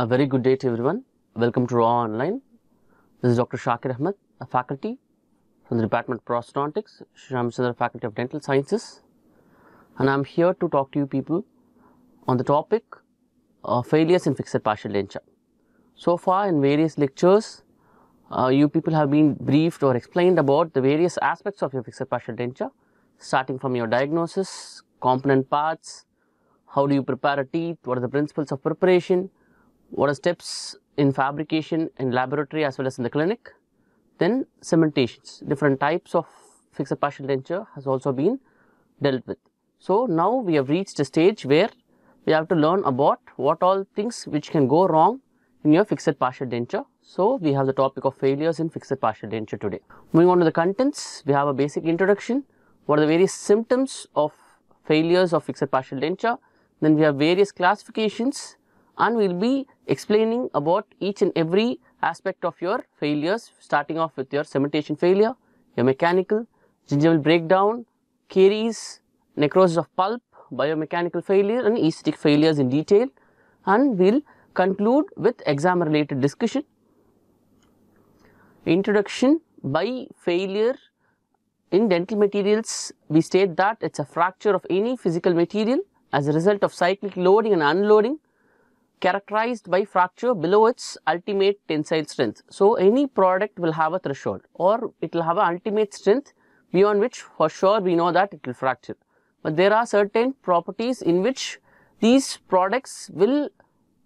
A very good day to everyone. Welcome to Raw Online. This is Dr. Shakir Ahmed, a faculty from the Department of Prosthodontics, Shramachandra Faculty of Dental Sciences. And I'm here to talk to you people on the topic of failures in fixed partial denture. So far in various lectures, uh, you people have been briefed or explained about the various aspects of your fixed partial denture, starting from your diagnosis, component parts, how do you prepare a teeth, what are the principles of preparation, what are steps in fabrication in laboratory as well as in the clinic. Then cementations, different types of fixed partial denture has also been dealt with. So now we have reached a stage where we have to learn about what all things which can go wrong in your fixed partial denture. So we have the topic of failures in fixed partial denture today. Moving on to the contents, we have a basic introduction. What are the various symptoms of failures of fixed partial denture? Then we have various classifications and we will be explaining about each and every aspect of your failures starting off with your cementation failure, your mechanical, gingival breakdown, caries, necrosis of pulp, biomechanical failure and aesthetic failures in detail and we'll conclude with exam related discussion. Introduction by failure in dental materials we state that it's a fracture of any physical material as a result of cyclic loading and unloading characterized by fracture below its ultimate tensile strength. So, any product will have a threshold or it will have an ultimate strength beyond which for sure we know that it will fracture. But there are certain properties in which these products will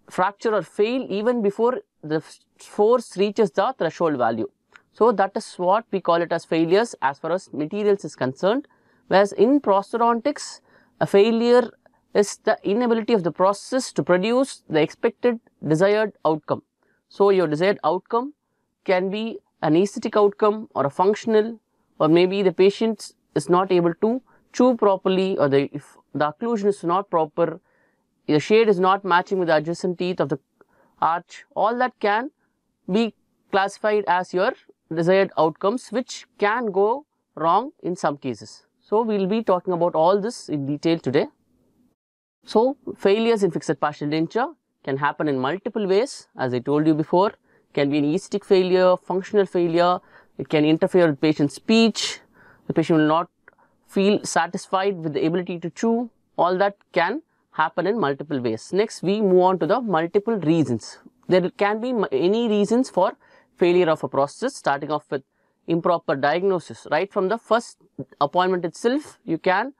fracture or fail even before the force reaches the threshold value. So, that is what we call it as failures as far as materials is concerned. Whereas, in prosthodontics, a failure is the inability of the process to produce the expected desired outcome. So, your desired outcome can be an aesthetic outcome or a functional or maybe the patient is not able to chew properly or the, if the occlusion is not proper, the shade is not matching with the adjacent teeth of the arch, all that can be classified as your desired outcomes which can go wrong in some cases. So, we will be talking about all this in detail today. So, failures in fixed partial denture can happen in multiple ways as I told you before. Can be an aesthetic failure, functional failure, it can interfere with patient's speech, the patient will not feel satisfied with the ability to chew, all that can happen in multiple ways. Next, we move on to the multiple reasons. There can be any reasons for failure of a process starting off with improper diagnosis. Right from the first appointment itself, you can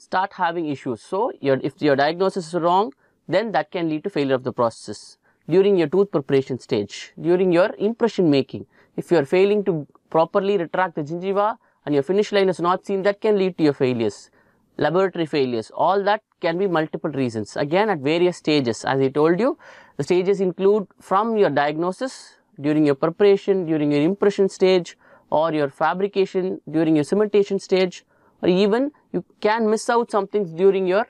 start having issues. So, your, if your diagnosis is wrong, then that can lead to failure of the processes during your tooth preparation stage, during your impression making. If you are failing to properly retract the gingiva and your finish line is not seen, that can lead to your failures, laboratory failures. All that can be multiple reasons. Again, at various stages, as I told you, the stages include from your diagnosis, during your preparation, during your impression stage, or your fabrication during your cementation stage or even you can miss out some things during your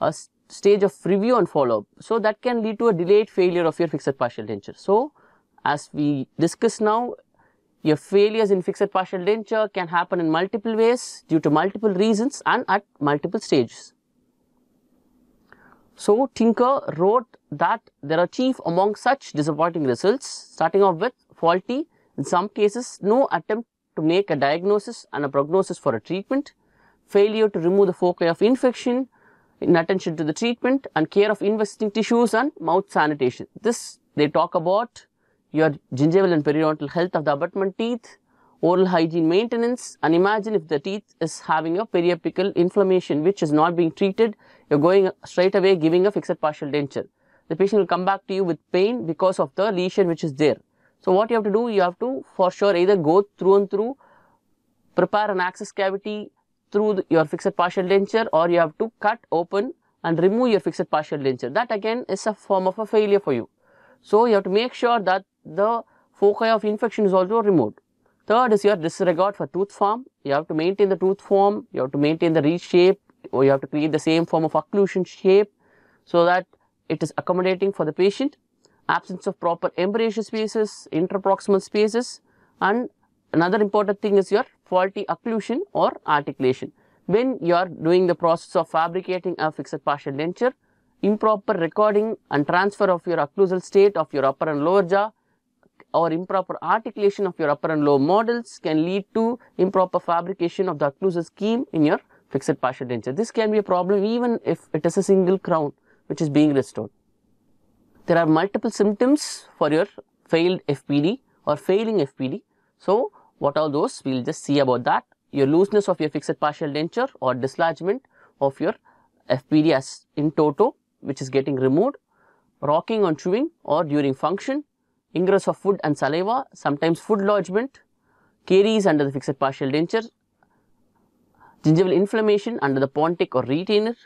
uh, stage of review and follow-up. So, that can lead to a delayed failure of your fixed partial denture. So, as we discuss now, your failures in fixed partial denture can happen in multiple ways due to multiple reasons and at multiple stages. So, Tinker wrote that there are chief among such disappointing results, starting off with faulty, in some cases no attempt to make a diagnosis and a prognosis for a treatment, failure to remove the foci of infection in attention to the treatment and care of investing tissues and mouth sanitation. This they talk about your gingival and periodontal health of the abutment teeth, oral hygiene maintenance and imagine if the teeth is having a periapical inflammation which is not being treated, you're going straight away giving a fixed partial denture. The patient will come back to you with pain because of the lesion which is there. So what you have to do, you have to for sure either go through and through, prepare an access cavity, through your fixed partial denture or you have to cut open and remove your fixed partial denture. That again is a form of a failure for you. So you have to make sure that the foci of infection is also removed. Third is your disregard for tooth form. You have to maintain the tooth form, you have to maintain the reach shape or you have to create the same form of occlusion shape so that it is accommodating for the patient. Absence of proper embrasure spaces, interproximal spaces and Another important thing is your faulty occlusion or articulation. When you are doing the process of fabricating a fixed partial denture, improper recording and transfer of your occlusal state of your upper and lower jaw or improper articulation of your upper and lower models can lead to improper fabrication of the occlusal scheme in your fixed partial denture. This can be a problem even if it is a single crown which is being restored. There are multiple symptoms for your failed FPD or failing FPD. So, what are those? We'll just see about that. Your looseness of your fixed partial denture or dislodgement of your FPDS in toto, which is getting removed. Rocking on chewing or during function. Ingress of food and saliva, sometimes food lodgement. Caries under the fixed partial denture. Gingival inflammation under the pontic or retainer.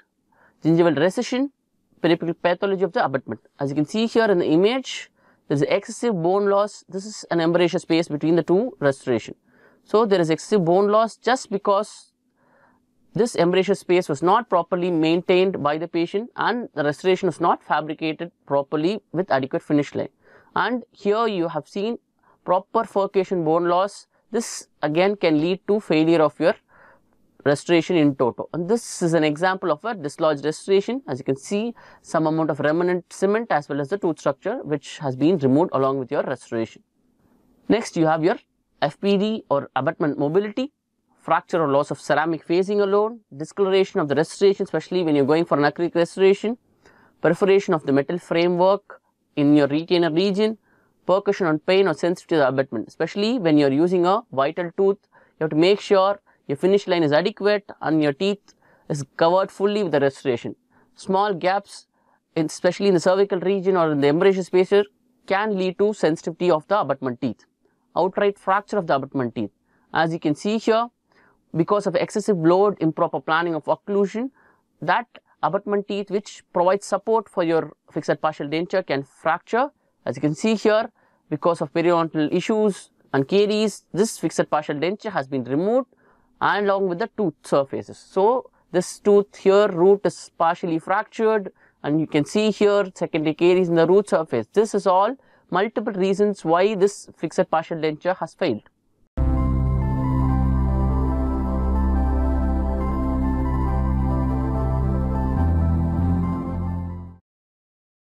Gingival recession, periapical pathology of the abutment. As you can see here in the image, there is excessive bone loss. This is an embrasure space between the two restoration. So there is excessive bone loss just because this embrasure space was not properly maintained by the patient and the restoration was not fabricated properly with adequate finish line. And here you have seen proper furcation bone loss. This again can lead to failure of your restoration in toto and this is an example of a dislodged restoration as you can see some amount of remnant cement as well as the tooth structure which has been removed along with your restoration. Next you have your FPD or abutment mobility, fracture or loss of ceramic facing alone, discoloration of the restoration especially when you're going for an acrylic restoration, perforation of the metal framework in your retainer region, percussion on pain or sensitive abutment especially when you're using a vital tooth you have to make sure your finish line is adequate and your teeth is covered fully with the restoration. Small gaps, in, especially in the cervical region or in the embrasure spacer, can lead to sensitivity of the abutment teeth. Outright fracture of the abutment teeth. As you can see here, because of excessive load, improper planning of occlusion, that abutment teeth which provides support for your fixed partial denture can fracture. As you can see here, because of periodontal issues and caries, this fixed partial denture has been removed and along with the tooth surfaces. So this tooth here root is partially fractured and you can see here secondary caries in the root surface. This is all multiple reasons why this fixed partial denture has failed.